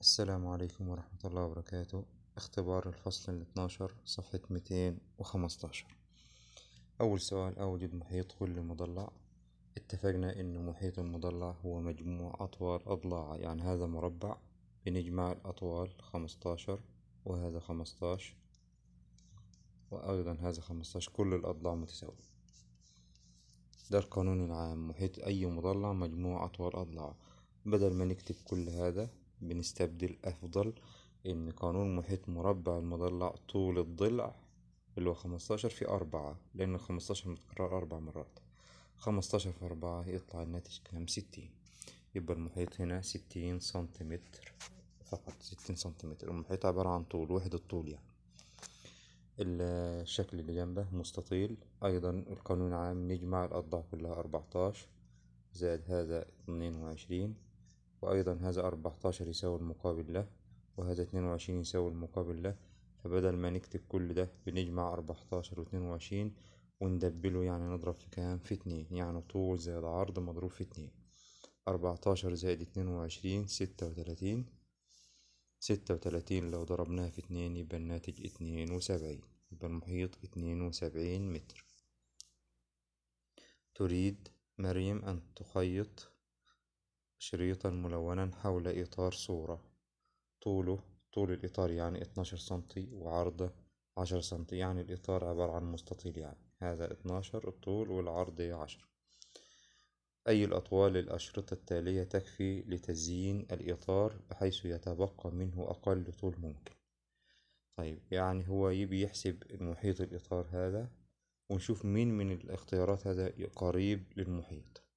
السلام عليكم ورحمة الله وبركاته اختبار الفصل الاثناشر صفحة ميتين وخمستاشر أول سؤال أوجد محيط كل مضلع اتفقنا أن محيط المضلع هو مجموع أطوال أضلاعه يعني هذا مربع بنجمع الأطوال خمستاشر وهذا خمستاش وأيضا هذا خمستاش كل الأضلاع متساوية ده القانون العام محيط أي مضلع مجموع أطوال أضلاعه بدل ما نكتب كل هذا بنستبدل أفضل إن قانون محيط مربع المضلع طول الضلع اللي هو خمستاشر في أربعة لأن خمستاشر متكرر أربع مرات خمستاشر في أربعة يطلع الناتج كام ستين يبقى المحيط هنا ستين سنتيمتر فقط ستين سنتيمتر المحيط عبارة عن طول وحدة طول يعني الشكل اللي جنبه مستطيل أيضا القانون العام نجمع الأضلاع كلها أربعتاشر زائد هذا اتنين وعشرين وأيضا هذا أربعتاشر يساوي المقابل له وهذا اتنين وعشرين يساوي المقابل له فبدل ما نكتب كل ده بنجمع أربعتاشر واتنين وعشرين وندبله يعني نضرب في كام في اتنين يعني طول زائد عرض مضروب في اتنين أربعتاشر زائد اتنين وعشرين ستة وتلاتين ستة وتلاتين لو ضربناها في اتنين يبقى الناتج اتنين وسبعين يبقى المحيط اتنين وسبعين متر تريد مريم أن تخيط شريطا ملونا حول إطار صورة طوله طول الإطار يعني 12 سنتي وعرضه 10 سنتي يعني الإطار عبارة عن مستطيل يعني هذا 12 الطول والعرض 10 أي الأطوال للأشرطة التالية تكفي لتزيين الإطار بحيث يتبقى منه أقل طول ممكن طيب يعني هو يبي يحسب محيط الإطار هذا ونشوف مين من الاختيارات هذا قريب للمحيط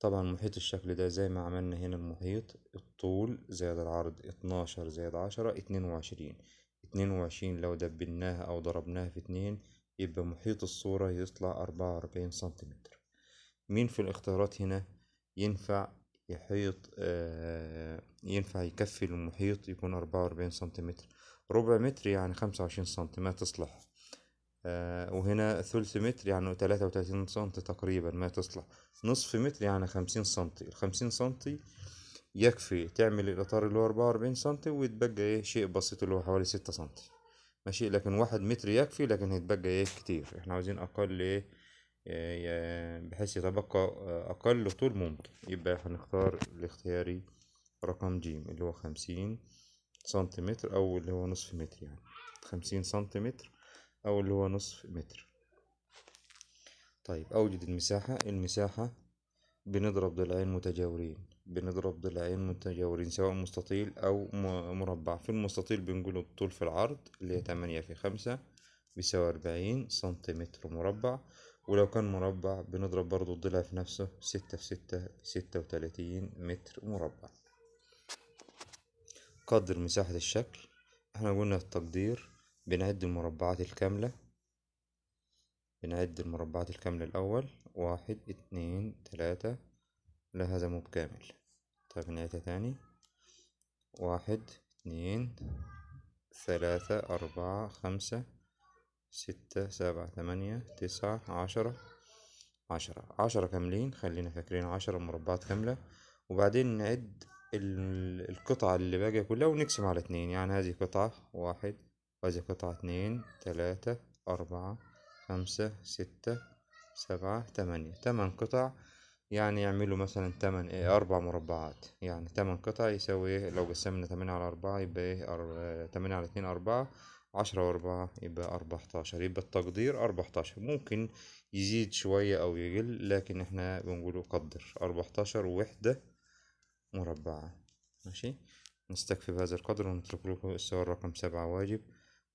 طبعا محيط الشكل ده زي ما عملنا هنا المحيط الطول زائد العرض اتناشر زائد عشرة اتنين وعشرين اتنين وعشرين لو دبلناها او ضربناها في اتنين يبقى محيط الصورة يطلع أربعة وأربعين سنتيمتر مين في الاختيارات هنا ينفع يحيط آه ينفع يكفي المحيط يكون أربعة وأربعين سنتيمتر ربع متر يعني خمسة وعشرين سنتي ما تصلح آه، وهنا ثلث متر يعني تلاتة وتلاتين سنتي تقريبا ما تصلح نصف متر يعني خمسين سنتي الخمسين سنتي يكفي تعمل الإطار اللي هو أربعة وأربعين سنتي ويتبقى إيه شيء بسيط اللي هو حوالي ستة سنتي ماشي لكن واحد متر يكفي لكن هيتبقى إيه كتير إحنا عاوزين أقل إيه آه، بحيث يتبقى أقل طول ممكن يبقى هنختار الاختياري رقم ج اللي هو خمسين سنتيمتر أو اللي هو نصف متر يعني خمسين سنتيمتر أو اللي هو نصف متر طيب أوجد المساحة المساحة بنضرب ضلعين متجاورين بنضرب ضلعين متجاورين سواء مستطيل أو مربع في المستطيل بنقول الطول في العرض اللي هي تمانية في خمسة بيساوي أربعين سنتيمتر مربع ولو كان مربع بنضرب برضو الضلع في نفسه ستة في ستة ستة وتلاتين متر مربع قدر مساحة الشكل احنا قلنا التقدير بنعد المربعات الكاملة بنعد المربعات الكاملة الأول واحد اتنين تلاتة لا هذا مو بكامل طيب نعيدها تاني واحد اتنين ثلاثة أربعة خمسة ستة سبعة ثمانية تسعة عشرة عشرة عشرة كاملين خلينا فاكرين عشرة مربعات كاملة وبعدين نعد القطعة اللي باقية كلها ونقسم على اتنين يعني هذه قطعة واحد وهذه طيب، قطعة اتنين تلاتة أربعة خمسة ستة سبعة تمانية تمن قطع يعني يعملوا مثلا تمن ايه أربع مربعات يعني تمن قطع يساوي ايه لو قسمنا تمانية على أربعة يبقى ايه تمانية على اتنين أربعة عشرة وأربعة يبقى أربعتاشر يبقى التقدير أربعتاشر ممكن يزيد شوية أو يقل لكن احنا بنقوله قدر أربعتاشر وحدة مربعة ماشي نستكفي بهذا القدر ونترك لكم السؤال رقم سبعة واجب